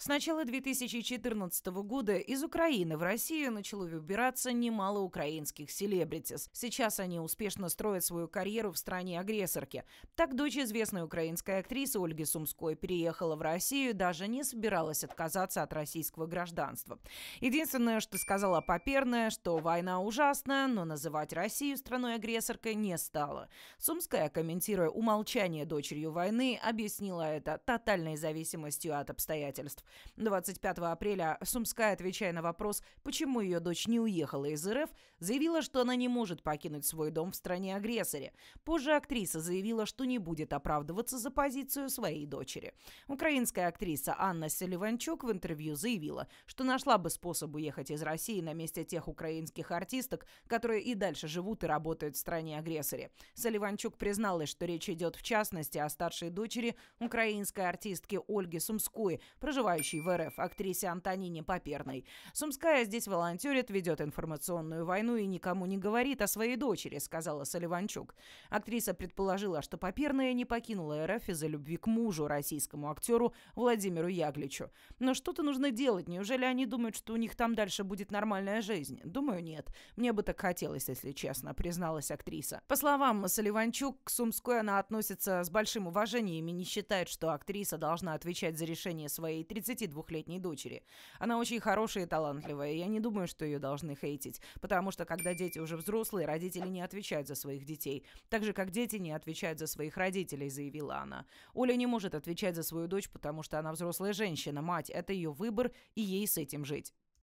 С начала 2014 года из Украины в Россию начало выбираться немало украинских селебритис. Сейчас они успешно строят свою карьеру в стране-агрессорке. Так дочь известной украинской актрисы Ольги Сумской переехала в Россию даже не собиралась отказаться от российского гражданства. Единственное, что сказала паперная, что война ужасная, но называть Россию страной-агрессоркой не стала. Сумская, комментируя умолчание дочерью войны, объяснила это тотальной зависимостью от обстоятельств. 25 апреля Сумская, отвечая на вопрос, почему ее дочь не уехала из РФ, заявила, что она не может покинуть свой дом в стране-агрессоре. Позже актриса заявила, что не будет оправдываться за позицию своей дочери. Украинская актриса Анна Селиванчук в интервью заявила, что нашла бы способ уехать из России на месте тех украинских артисток, которые и дальше живут и работают в стране-агрессоре. Соливанчук призналась, что речь идет в частности о старшей дочери украинской артистки Ольги Сумской, проживающей проживающей в РФ актрисе Антонине Паперной Сумская здесь волонтерит, ведет информационную войну и никому не говорит о своей дочери, сказала Соливанчук. Актриса предположила, что Паперная не покинула РФ из-за любви к мужу, российскому актеру Владимиру Ягличу. Но что-то нужно делать. Неужели они думают, что у них там дальше будет нормальная жизнь? Думаю, нет. Мне бы так хотелось, если честно, призналась актриса. По словам Соливанчук, к Сумской она относится с большим уважением и не считает, что актриса должна отвечать за решение своей 30 22-летней дочери. Она очень хорошая и талантливая, и я не думаю, что ее должны хейтить, потому что когда дети уже взрослые, родители не отвечают за своих детей, так же, как дети не отвечают за своих родителей, заявила она. Оля не может отвечать за свою дочь, потому что она взрослая женщина, мать, это ее выбор, и ей с этим жить.